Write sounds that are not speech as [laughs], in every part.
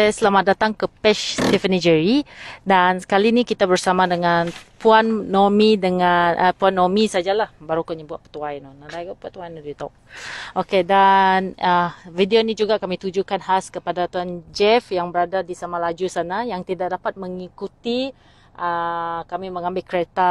Eh, selamat datang ke Page Tiffany Jerry dan sekali ni kita bersama dengan Puan Nomi dengan uh, Puan Nomi sajalah baru kau nyebut petua ini. Nadai kau petua ini dia Okay dan uh, video ni juga kami tujukan khas kepada Tuan Jeff yang berada di sama laju sana yang tidak dapat mengikuti uh, kami mengambil kereta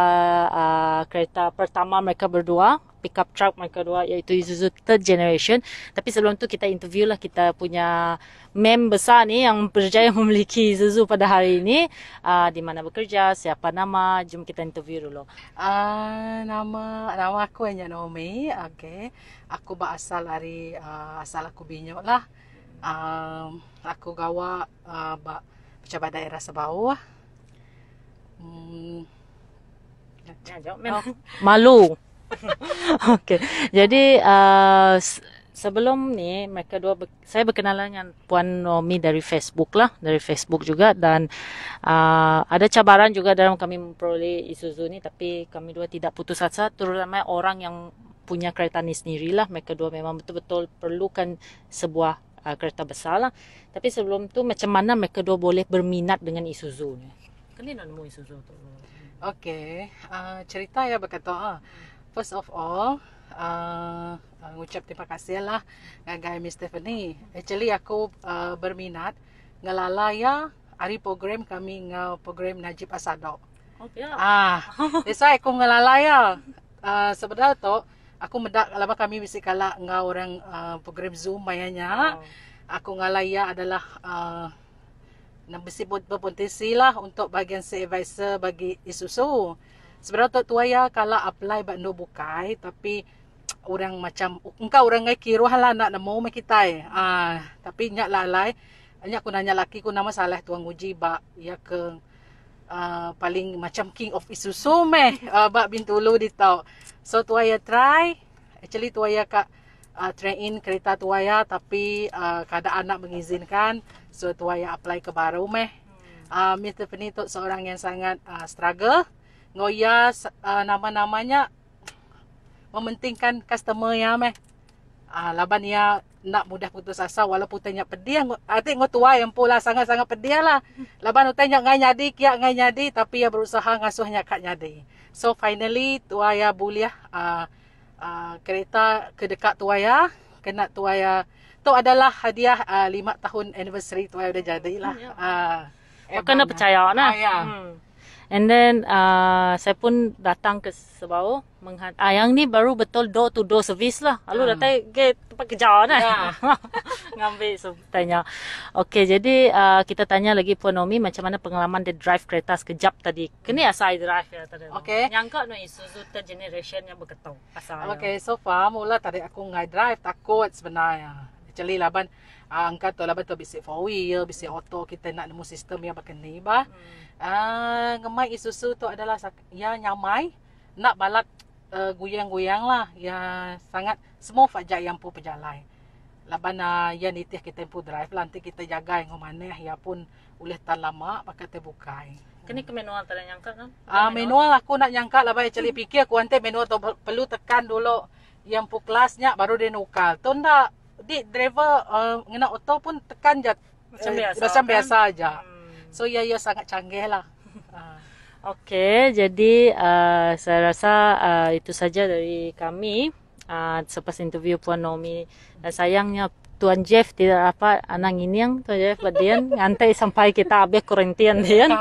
uh, kereta pertama mereka berdua pickup truck mereka dua iaitu Isuzu third generation. Tapi sebelum tu kita interview lah kita punya mem besar ni yang berjaya [laughs] memiliki Isuzu pada hari ini. Uh, di mana bekerja, siapa nama, jom kita interview dulu. Uh, nama nama aku hanya Naomi. Okay. Aku berasal dari uh, asal aku binyok lah. Um, aku gawa uh, bak, pejabat daerah sebawah. Hmm. [laughs] Malu. [laughs] Okey. Jadi uh, sebelum ni mereka dua ber- saya berkenalan dengan puan Nomi dari Facebook lah, dari Facebook juga dan uh, ada cabaran juga dalam kami memperoleh Isuzu ni tapi kami dua tidak putus asa terutama orang yang punya kereta ni sendirilah mereka dua memang betul-betul perlukan sebuah uh, kereta besar lah. Tapi sebelum tu macam mana mereka dua boleh berminat dengan Isuzu ni? Kenapa nak nemu Isuzu tu? Okey, uh, cerita ya berkata ah. Uh. First of all, uh, ngucap uh, terima kasih lah dengan Miss Stephanie. Actually, aku uh, berminat ngelala ya hari program kami ngau program Najib Asadok. Oh, yeah. Ah, that's why aku ngelala ya. Uh, sebenarnya tu, aku medak lama kami mesti kalah ngau orang uh, program Zoom mayanya. Oh. Aku ngalaya adalah uh, nak bersih berpotensi lah untuk bagian supervisor bagi isu-isu sebenarnya tak ya kalau apply bando bukai tapi orang macam engkau orang ngai kiru hala nak mau macam kita ah uh, tapi nyak lalai nyak aku nanya laki ku nama salah tuang uji ba ya ke uh, paling macam king of isusu me uh, [laughs] ah, ba bintulu di tau so tuaya try actually tuaya kak uh, train in kereta tuaya, tapi uh, kada anak mengizinkan so tuaya apply ke baru me Uh, Mr. Penny seorang yang sangat uh, struggle ngoyas uh, ah, nama-namanya mementingkan customer ya meh. Ah uh, laban ya nak mudah putus asa walaupun tanya pedih yang ati ah, ngot tua yang pula sangat-sangat pedih lah. [laughs] Laban utanya ngai nyadi kia ngai nyadi tapi ya berusaha ngasuhnya kak nyadi. So finally tua ya buliah uh, uh, kereta ke dekat tua ya kena tua ya tu adalah hadiah uh, lima tahun anniversary tua lah. ya udah jadilah. Ah. Uh, Kau percaya nah. Ah, ya. hmm. And then uh, saya pun datang ke Sabah menghad ah, yang ni baru betul door to door service lah. Lalu uh. datang ke tempat kerja kan. Yeah. [laughs] Ngambil so, tanya. Okay, jadi uh, kita tanya lagi Puan Nomi macam mana pengalaman dia drive kereta sekejap tadi. Kena hmm. asal saya drive ya tadi. Okey. Yang kau ni Isuzu third generation yang berketau. Asal. so far mula tadi aku ngai drive takut sebenarnya. Macam laban uh, Angkat tu laban tu Bisa four wheel Bisa auto Kita nak nemu sistem yang berkena ba. Hmm. Ah, uh, Ngemai isusu tu adalah ya nyamai Nak balat uh, eh, Goyang-goyang lah ya sangat semua aja yang pun berjalan Laban uh, yang nitih kita pun drive lah Nanti kita jaga yang mana Yang pun Ulih tan lama Pakai terbuka Kini kan ke manual tak nyangka kan? Ah uh, manual. manual lah, aku nak nyangka lah Baik cari hmm. [laughs] fikir Aku nanti manual tu Perlu tekan dulu yang pukulasnya baru dia nukal. tu tak? di driver kena uh, auto pun tekan je macam eh, biasa macam kan? biasa aja hmm. so ya ya sangat canggih lah [laughs] ah. Okey, jadi uh, saya rasa uh, itu saja dari kami uh, selepas interview Puan Nomi. Dan sayangnya Tuan Jeff tidak apa anak ini yang Tuan Jeff badian [laughs] ngantai sampai kita habis kurintian dia. Ya.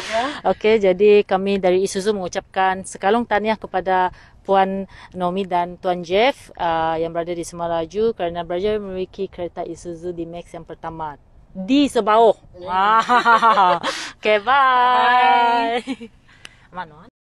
[laughs] Oke, jadi kami dari Isuzu mengucapkan sekalung tanya kepada Puan Nomi dan Tuan Jeff uh, yang berada di Semalaju kerana berjaya memiliki kereta Isuzu di Max yang pertama di Sabah. [laughs] Oke, okay, bye. bye. Mana?